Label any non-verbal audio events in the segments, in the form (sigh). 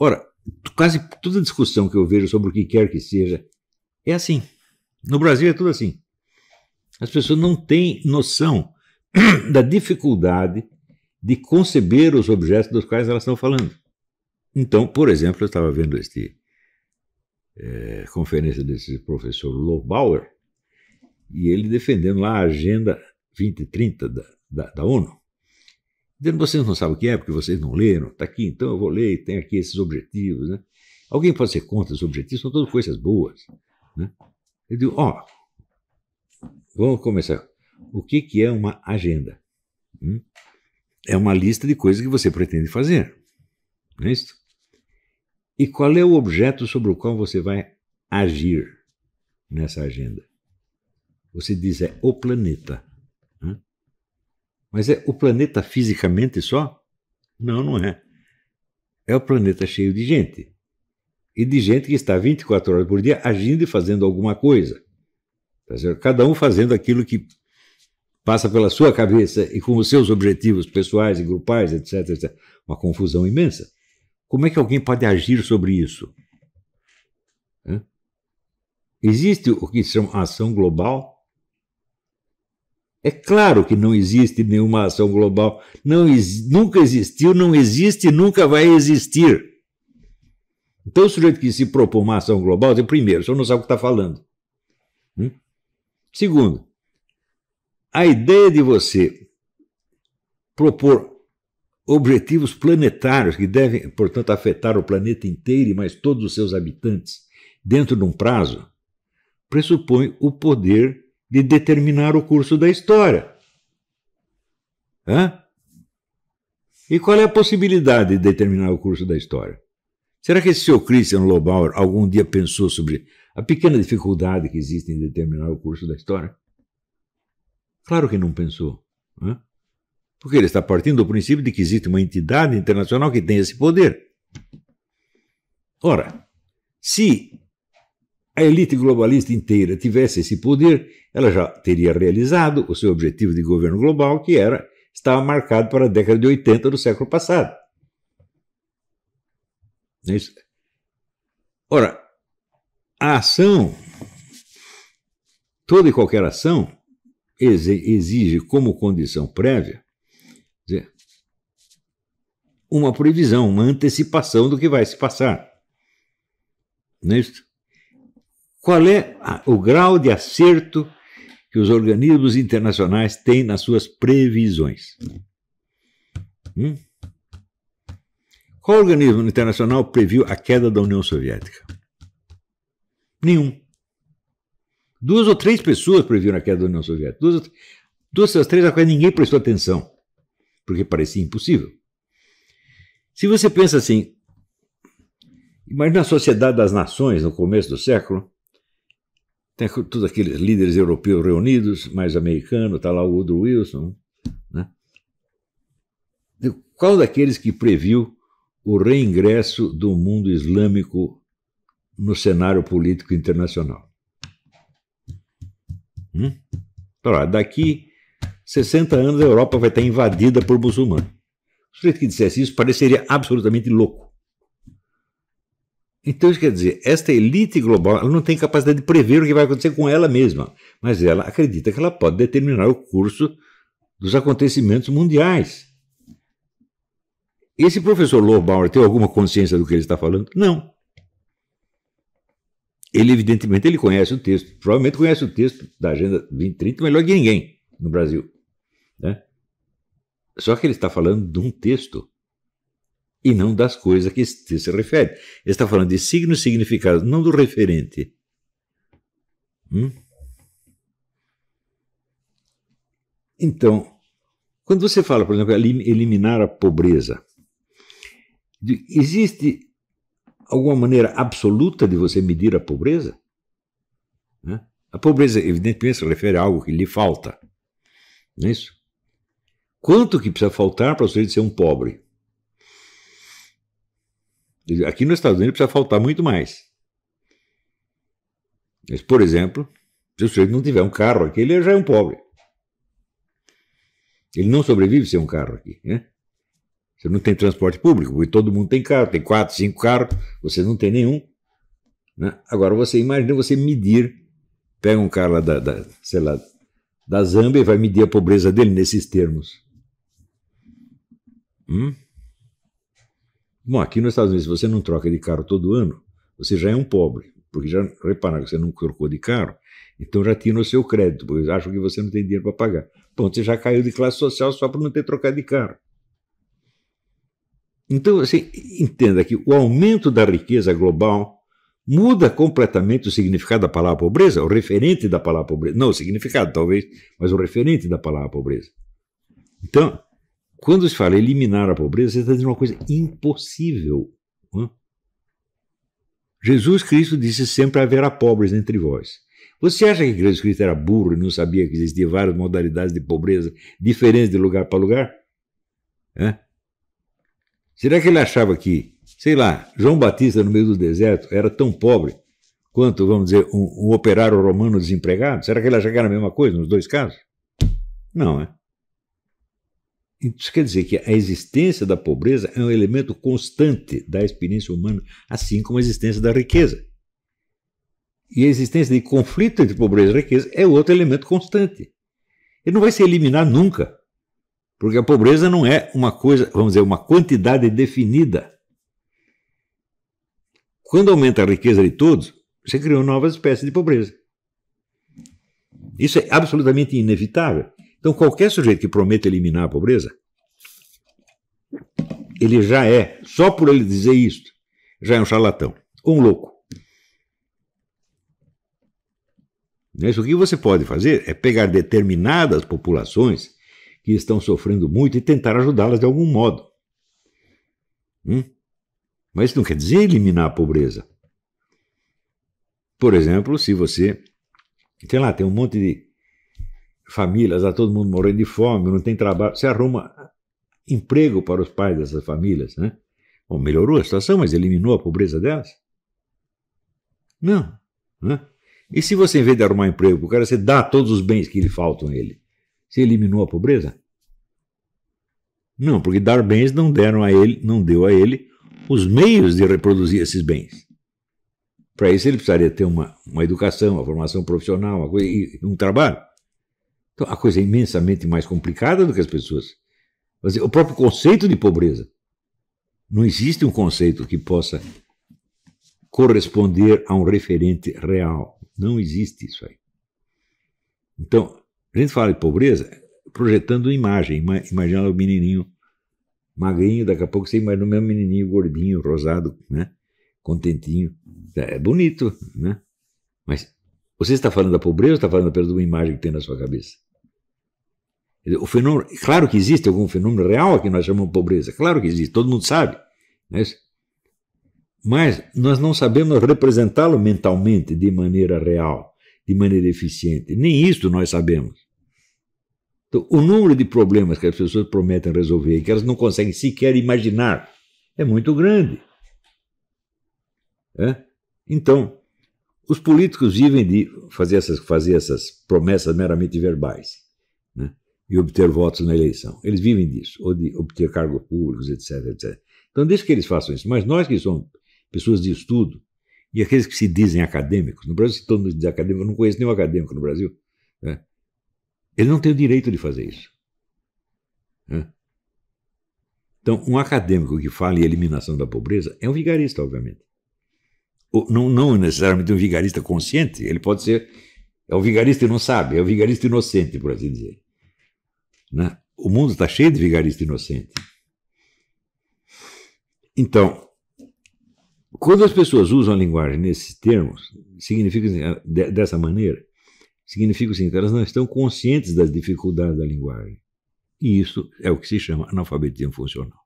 Ora, quase toda discussão que eu vejo sobre o que quer que seja é assim. No Brasil é tudo assim. As pessoas não têm noção (clears throat) da dificuldade de conceber os objetos dos quais elas estão falando. Então, por exemplo, eu estava vendo este é, conferência desse professor Lobauer e ele defendendo lá a Agenda 2030 da, da, da ONU. Dizendo, vocês não sabem o que é, porque vocês não leram, está aqui, então eu vou ler, tem aqui esses objetivos. Né? Alguém pode ser contra os objetivos, são todas coisas boas. Né? Eu digo, ó, oh, vamos começar. O que, que é uma agenda? Hum? É uma lista de coisas que você pretende fazer. Não é isso? E qual é o objeto sobre o qual você vai agir nessa agenda? Você diz é o planeta. Mas é o planeta fisicamente só? Não, não é. É o planeta cheio de gente. E de gente que está 24 horas por dia agindo e fazendo alguma coisa. Tá Cada um fazendo aquilo que passa pela sua cabeça e com os seus objetivos pessoais e grupais, etc. etc. Uma confusão imensa. Como é que alguém pode agir sobre isso? Hã? Existe o que se chama ação global, é claro que não existe nenhuma ação global. Não, nunca existiu, não existe e nunca vai existir. Então, o sujeito que se propõe uma ação global, diz, primeiro, o senhor não sabe o que está falando. Hum? Segundo, a ideia de você propor objetivos planetários que devem, portanto, afetar o planeta inteiro e mais todos os seus habitantes dentro de um prazo pressupõe o poder de determinar o curso da história. Hã? E qual é a possibilidade de determinar o curso da história? Será que esse seu Christian Lobauer algum dia pensou sobre a pequena dificuldade que existe em determinar o curso da história? Claro que não pensou. Porque ele está partindo do princípio de que existe uma entidade internacional que tem esse poder. Ora, se a elite globalista inteira tivesse esse poder, ela já teria realizado o seu objetivo de governo global, que era estava marcado para a década de 80 do século passado. É isso. Ora, a ação, toda e qualquer ação, exige como condição prévia uma previsão, uma antecipação do que vai se passar. Não é isso? Qual é o grau de acerto que os organismos internacionais têm nas suas previsões. Hum? Qual organismo internacional previu a queda da União Soviética? Nenhum. Duas ou três pessoas previram a queda da União Soviética. Duas, duas ou três a quais ninguém prestou atenção, porque parecia impossível. Se você pensa assim, imagina a Sociedade das Nações no começo do século, tem todos aqueles líderes europeus reunidos, mais americano, está lá o Woodrow Wilson. Né? Qual daqueles que previu o reingresso do mundo islâmico no cenário político internacional? Hum? Então, daqui 60 anos a Europa vai estar invadida por muçulmanos. O sujeito que dissesse isso pareceria absolutamente louco. Então, isso quer dizer, esta elite global ela não tem capacidade de prever o que vai acontecer com ela mesma, mas ela acredita que ela pode determinar o curso dos acontecimentos mundiais. Esse professor Lobauer tem alguma consciência do que ele está falando? Não. Ele, evidentemente, ele conhece o texto, provavelmente conhece o texto da Agenda 2030 melhor que ninguém no Brasil. Né? Só que ele está falando de um texto e não das coisas que se refere. Ele está falando de signos significados, não do referente. Hum? Então, quando você fala, por exemplo, eliminar a pobreza, existe alguma maneira absoluta de você medir a pobreza? Né? A pobreza, evidentemente, se refere a algo que lhe falta. Não é isso? Quanto que precisa faltar para você ser um pobre? Aqui nos Estados Unidos precisa faltar muito mais. Mas, por exemplo, se o sujeito não tiver um carro aqui, ele já é um pobre. Ele não sobrevive sem um carro aqui. Né? Você não tem transporte público, porque todo mundo tem carro, tem quatro, cinco carros, você não tem nenhum. Né? Agora você imagina você medir, pega um cara lá da, da, sei lá, da Zâmbia e vai medir a pobreza dele nesses termos. Hum? Bom, aqui nos Estados Unidos, se você não troca de carro todo ano, você já é um pobre, porque já repararam que você não trocou de carro, então já tira o seu crédito, porque acham que você não tem dinheiro para pagar. Bom, você já caiu de classe social só por não ter trocado de carro. Então, assim, entenda que o aumento da riqueza global muda completamente o significado da palavra pobreza, o referente da palavra pobreza. Não o significado, talvez, mas o referente da palavra pobreza. Então, quando se fala eliminar a pobreza, você está dizendo uma coisa impossível. Hã? Jesus Cristo disse: sempre haverá pobres entre vós. Você acha que Jesus Cristo era burro e não sabia que existiam várias modalidades de pobreza diferentes de lugar para lugar? Hã? Será que ele achava que, sei lá, João Batista no meio do deserto era tão pobre quanto, vamos dizer, um, um operário romano desempregado? Será que ele achava que era a mesma coisa nos dois casos? Não, é? Isso quer dizer que a existência da pobreza é um elemento constante da experiência humana, assim como a existência da riqueza. E a existência de conflito entre pobreza e riqueza é outro elemento constante. Ele não vai se eliminar nunca, porque a pobreza não é uma coisa, vamos dizer, uma quantidade definida. Quando aumenta a riqueza de todos, você criou novas espécies de pobreza. Isso é absolutamente inevitável. Então, qualquer sujeito que prometa eliminar a pobreza, ele já é, só por ele dizer isso, já é um charlatão, um louco. Né? Isso, o que você pode fazer é pegar determinadas populações que estão sofrendo muito e tentar ajudá-las de algum modo. Hum? Mas isso não quer dizer eliminar a pobreza. Por exemplo, se você, sei lá, tem um monte de famílias, está todo mundo morrendo de fome, não tem trabalho. Você arruma emprego para os pais dessas famílias, né? Bom, melhorou a situação, mas eliminou a pobreza delas? Não. Né? E se você, em vez de arrumar emprego para o cara, você dá todos os bens que lhe faltam a ele? Você eliminou a pobreza? Não, porque dar bens não deram a ele, não deu a ele os meios de reproduzir esses bens. Para isso ele precisaria ter uma, uma educação, uma formação profissional, uma coisa, um trabalho. Então, a coisa é imensamente mais complicada do que as pessoas. Dizer, é o próprio conceito de pobreza. Não existe um conceito que possa corresponder a um referente real. Não existe isso aí. Então, a gente fala de pobreza projetando uma imagem. Imagina o menininho magrinho, daqui a pouco você imagina o mesmo menininho gordinho, rosado, né? contentinho. É, é bonito, né? Mas você está falando da pobreza ou está falando apenas de uma imagem que tem na sua cabeça? O fenômeno, claro que existe algum fenômeno real que nós chamamos de pobreza, claro que existe, todo mundo sabe. Né? Mas nós não sabemos representá-lo mentalmente de maneira real, de maneira eficiente. Nem isso nós sabemos. Então, o número de problemas que as pessoas prometem resolver e que elas não conseguem sequer imaginar é muito grande. É? Então, os políticos vivem de fazer essas, fazer essas promessas meramente verbais. Né? e obter votos na eleição. Eles vivem disso, ou de obter cargos públicos, etc, etc. Então, desde que eles façam isso. Mas nós que somos pessoas de estudo, e aqueles que se dizem acadêmicos, no Brasil se todo mundo diz acadêmico, eu não conheço nenhum acadêmico no Brasil, né? ele não tem o direito de fazer isso. Né? Então, um acadêmico que fala em eliminação da pobreza é um vigarista, obviamente. Ou, não, não necessariamente um vigarista consciente, ele pode ser. É um vigarista que não sabe, é um vigarista inocente, por assim dizer. Né? O mundo está cheio de vigarista inocente. Então, quando as pessoas usam a linguagem nesses termos, significa assim, eh, dessa maneira, significa o seguinte: elas não estão conscientes das dificuldades da linguagem. E isso é o que se chama analfabetismo funcional.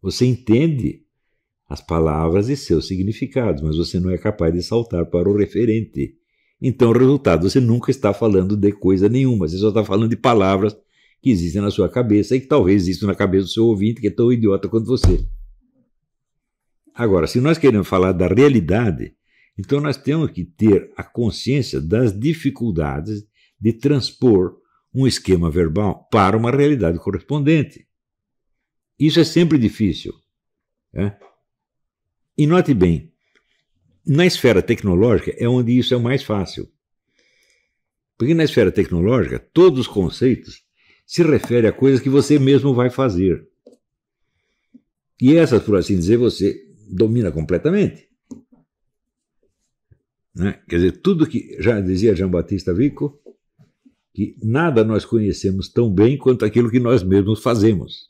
Você entende as palavras e seus significados, mas você não é capaz de saltar para o referente. Então, o resultado, você nunca está falando de coisa nenhuma, você só está falando de palavras que existem na sua cabeça e que talvez existam na cabeça do seu ouvinte, que é tão idiota quanto você. Agora, se nós queremos falar da realidade, então nós temos que ter a consciência das dificuldades de transpor um esquema verbal para uma realidade correspondente. Isso é sempre difícil. Né? E note bem, na esfera tecnológica é onde isso é mais fácil. Porque na esfera tecnológica, todos os conceitos se referem a coisas que você mesmo vai fazer. E essas, por assim dizer, você domina completamente. Né? Quer dizer, tudo que já dizia Jean Batista Vico, que nada nós conhecemos tão bem quanto aquilo que nós mesmos fazemos.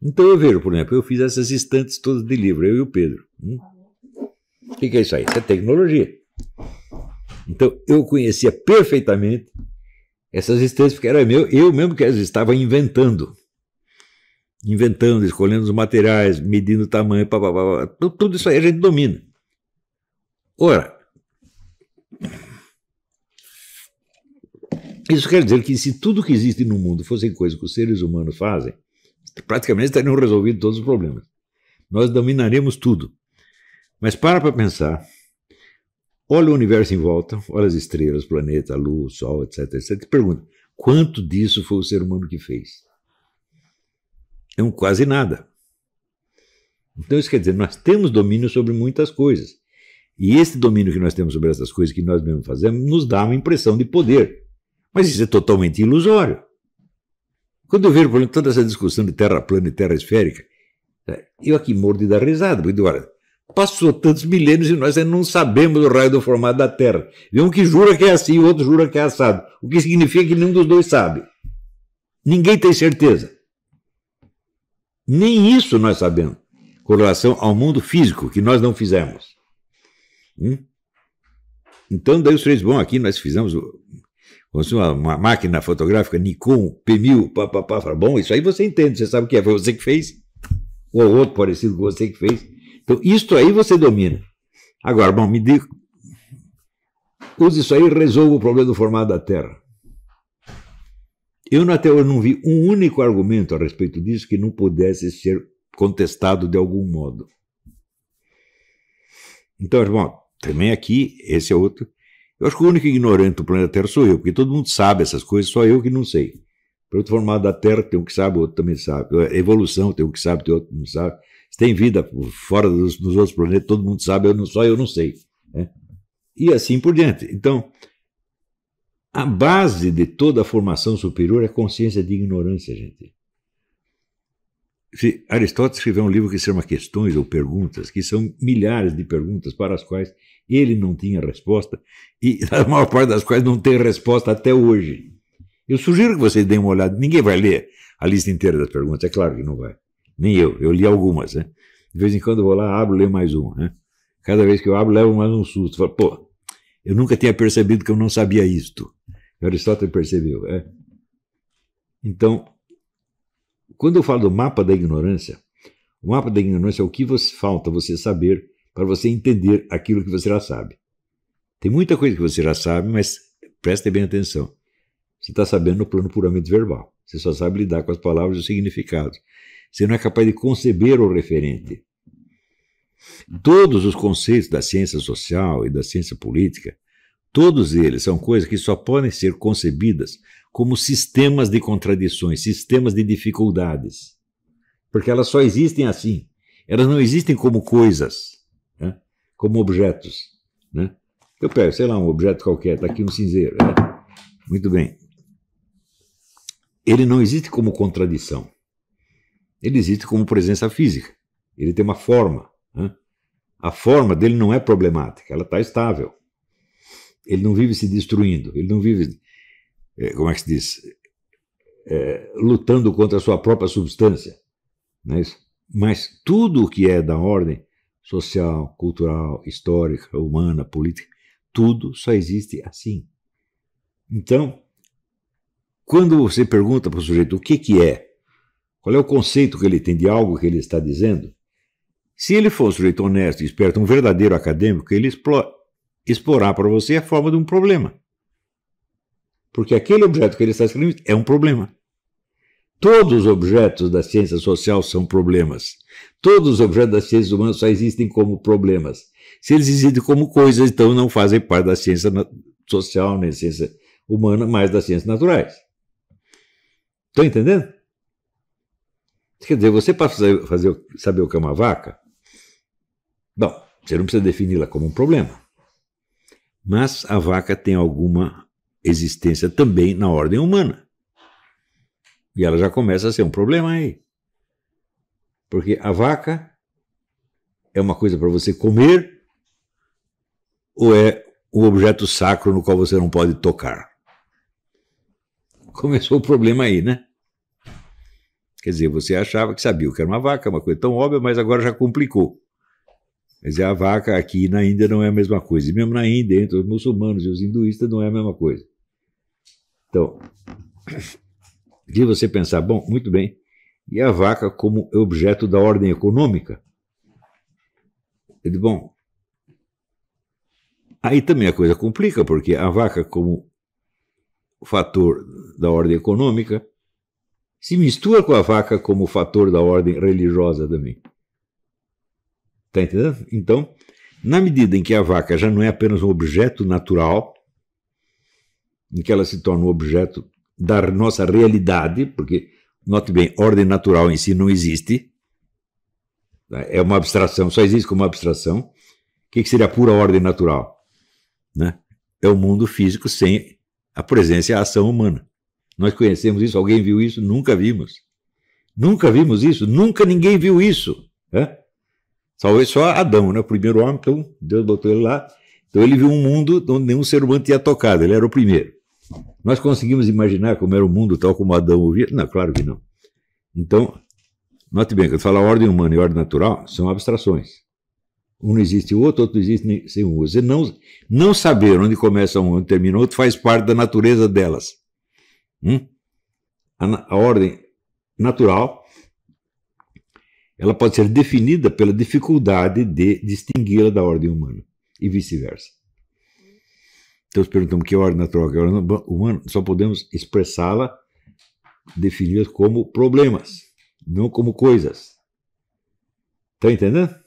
Então eu vejo, por exemplo, eu fiz essas estantes todas de livro, eu e o Pedro. Hein? Hum? O que, que é isso aí? Isso é tecnologia. Então, eu conhecia perfeitamente essas existências, porque era meu, eu mesmo que as estava inventando. Inventando, escolhendo os materiais, medindo o tamanho, pá, pá, pá, pá. tudo isso aí a gente domina. Ora, isso quer dizer que se tudo que existe no mundo fossem coisas que os seres humanos fazem, praticamente estariam resolvidos todos os problemas. Nós dominaremos tudo. Mas para para pensar. Olha o universo em volta, olha as estrelas, planeta, lua, sol, etc, etc. E pergunta: quanto disso foi o ser humano que fez? É um quase nada. Então isso quer dizer, nós temos domínio sobre muitas coisas. E esse domínio que nós temos sobre essas coisas que nós mesmos fazemos nos dá uma impressão de poder. Mas isso é totalmente ilusório. Quando eu vejo por exemplo, toda essa discussão de terra plana e terra esférica, eu aqui mordo e dar risada, porque olha, Passou tantos milênios e nós ainda não sabemos o raio do formato da Terra. E um que jura que é assim, o outro jura que é assado. O que significa que nenhum dos dois sabe. Ninguém tem certeza. Nem isso nós sabemos com relação ao mundo físico, que nós não fizemos. Hum? Então, daí os três, bom, aqui nós fizemos uma, máquina fotográfica Nikon P1000, papapá, bom, isso aí você entende, você sabe o que é, foi você que fez, ou outro parecido com você que fez. Então, isto aí você domina. Agora, bom, me diga. Use isso aí e resolva o problema do formato da Terra. Eu até hoje não vi um único argumento a respeito disso que não pudesse ser contestado de algum modo. Então, irmão, também aqui, esse é outro. Eu acho que o único ignorante do planeta Terra sou eu, porque todo mundo sabe essas coisas, só eu que não sei. Para outro formato da Terra tem um que sabe, outro também sabe. evolução tem um que sabe, tem outro que não sabe tem vida fora dos, outros planetas, todo mundo sabe, eu não, só eu não sei. Né? E assim por diante. Então, a base de toda a formação superior é consciência de ignorância, gente. Se Aristóteles escreveu um livro que se chama Questões ou Perguntas, que são milhares de perguntas para as quais ele não tinha resposta e (laughs) a maior parte das quais não tem resposta até hoje. Eu sugiro que vocês deem uma olhada. Ninguém vai ler a lista inteira das perguntas, é claro que não vai. Nem eu, eu li algumas, né? De vez em quando eu vou lá, abro, leio mais uma, né? Cada vez que eu abro, levo mais um susto. Falo, pô, eu nunca tinha percebido que eu não sabia isto. O Aristóteles percebeu, é. Então, quando eu falo do mapa da ignorância, o mapa da ignorância é o que você, falta você saber para você entender aquilo que você já sabe. Tem muita coisa que você já sabe, mas preste bem atenção. Você está sabendo no plano puramente verbal. Você só sabe lidar com as palavras e os significados. Você não é capaz de conceber o referente. Todos os conceitos da ciência social e da ciência política, todos eles são coisas que só podem ser concebidas como sistemas de contradições, sistemas de dificuldades. Porque elas só existem assim. Elas não existem como coisas, né? como objetos. Né? Eu pego, sei lá, um objeto qualquer, está aqui um cinzeiro. Né? Muito bem. Ele não existe como contradição. Ele existe como presença física. Ele tem uma forma. Né? A forma dele não é problemática, ela está estável. Ele não vive se destruindo, ele não vive, eh, como é que se diz, é, lutando contra a sua própria substância. Não é isso? Mas tudo o que é da ordem social, cultural, histórica, humana, política, tudo só existe assim. Então, quando você pergunta para o sujeito o que, que é qual é o conceito que ele tem de algo que ele está dizendo? Se ele fosse um honesto e esperto, um verdadeiro acadêmico, ele explora, explorar para você a forma de um problema. Porque aquele objeto que ele está escrevendo é um problema. Todos os objetos da ciência social são problemas. Todos os objetos da ciência humana só existem como problemas. Se eles existem como coisas, então não fazem parte da ciência social, nem da ciência humana, mas das ciências naturais. Estão entendendo? Quer dizer, você para fazer, fazer, saber o que é uma vaca, bom, você não precisa defini-la como um problema. Mas a vaca tem alguma existência também na ordem humana. E ela já começa a ser um problema aí. Porque a vaca é uma coisa para você comer ou é um objeto sacro no qual você não pode tocar? Começou o problema aí, né? Quer dizer, você achava que sabia o que era uma vaca, é uma coisa tão óbvia, mas agora já complicou. Quer dizer, a vaca aqui na Índia não é a mesma coisa. E mesmo na Índia, entre os muçulmanos e os hinduístas, não é a mesma coisa. Então, (clears throat) de você pensar, bom, muito bem, e a vaca como objeto da ordem econômica? Ele, bom, aí também a coisa complica, porque a vaca como fator da ordem econômica se mistura com a vaca como fator da ordem religiosa também. Está entendendo? Então, na medida em que a vaca já não é apenas um objeto natural, em que ela se torna um objeto da nossa realidade, porque, note bem, ordem natural em si não existe, né? é uma abstração, só existe como abstração. O que seria a pura ordem natural? Né? É o mundo físico sem a presença e a ação humana. Nós conhecemos isso, alguém viu isso? Nunca vimos. Nunca vimos isso, nunca ninguém viu isso. Né? Talvez só Adão, né? o primeiro homem, então Deus botou ele lá. Então ele viu um mundo onde nenhum ser humano tinha tocado, ele era o primeiro. Nós conseguimos imaginar como era o mundo tal como Adão ouvia? Não, claro que não. Então, note bem, quando fala ordem humana e ordem natural, são abstrações. Um não existe o outro, outro não existe sem outro. Você não, não saber onde começa um, onde termina o outro, faz parte da natureza delas. Hum? A, a ordem natural ela pode ser definida pela dificuldade de distingui-la da ordem humana e vice-versa. Então, se perguntamos que ordem natural, que ordem humana, só podemos expressá-la, defini como problemas, não como coisas. Está entendendo?